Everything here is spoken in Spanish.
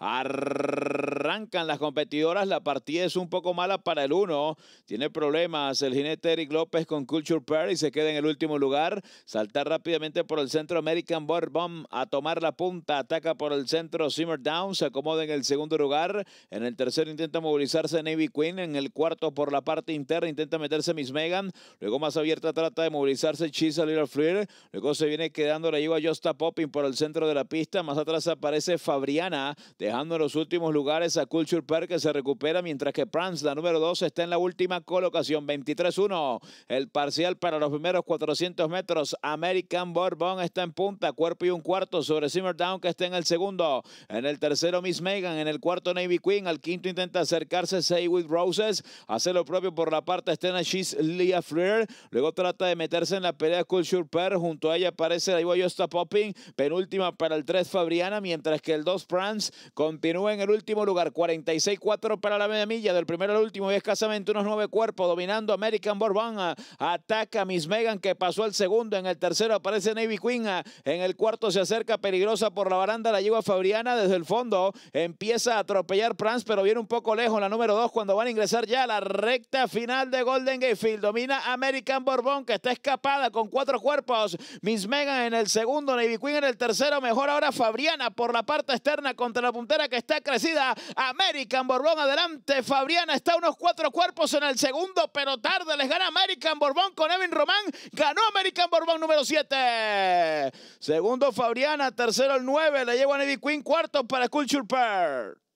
Ar... arrancan las competidoras, la partida es un poco mala para el uno, Tiene problemas el jinete Eric López con Culture Perry, se queda en el último lugar. salta rápidamente por el centro American Bomb a tomar la punta. Ataca por el centro Simmer Down. Se acomoda en el segundo lugar. En el tercero intenta movilizarse Navy Queen. En el cuarto por la parte interna intenta meterse Miss Megan. Luego más abierta trata de movilizarse Chisa Little Fleer. Luego se viene quedando la lleva Josta Popping por el centro de la pista. Más atrás aparece Fabriana dejando en los últimos lugares Kulture Culture que se recupera mientras que Prance, la número 2, está en la última colocación. 23-1. El parcial para los primeros 400 metros. American Bourbon está en punta. Cuerpo y un cuarto sobre Simmerdown que está en el segundo. En el tercero Miss Megan. En el cuarto Navy Queen. Al quinto intenta acercarse Say With Roses. Hace lo propio por la parte Stena She's Leah Flair. Luego trata de meterse en la pelea Culture Per, Junto a ella aparece la Yosta Popping. Penúltima para el 3 Fabriana. Mientras que el 2 Prance continúa en el último lugar. 46-4 para la media milla, del primero al último y escasamente unos nueve cuerpos, dominando American Bourbon, ataca Miss Megan que pasó al segundo, en el tercero aparece Navy Queen, ah, en el cuarto se acerca peligrosa por la baranda, la lleva Fabriana desde el fondo, empieza a atropellar Prance, pero viene un poco lejos la número 2 cuando van a ingresar ya a la recta final de Golden Gatefield, domina American Bourbon que está escapada con cuatro cuerpos, Miss Megan en el segundo, Navy Queen en el tercero, mejor ahora Fabriana por la parte externa contra la puntera que está crecida, American Borbón adelante. Fabriana está unos cuatro cuerpos en el segundo, pero tarde les gana American Borbón con Evin Román. Ganó American Borbón número 7. Segundo Fabriana, tercero el 9. Le lleva a Navy Queen, cuarto para Culture Per.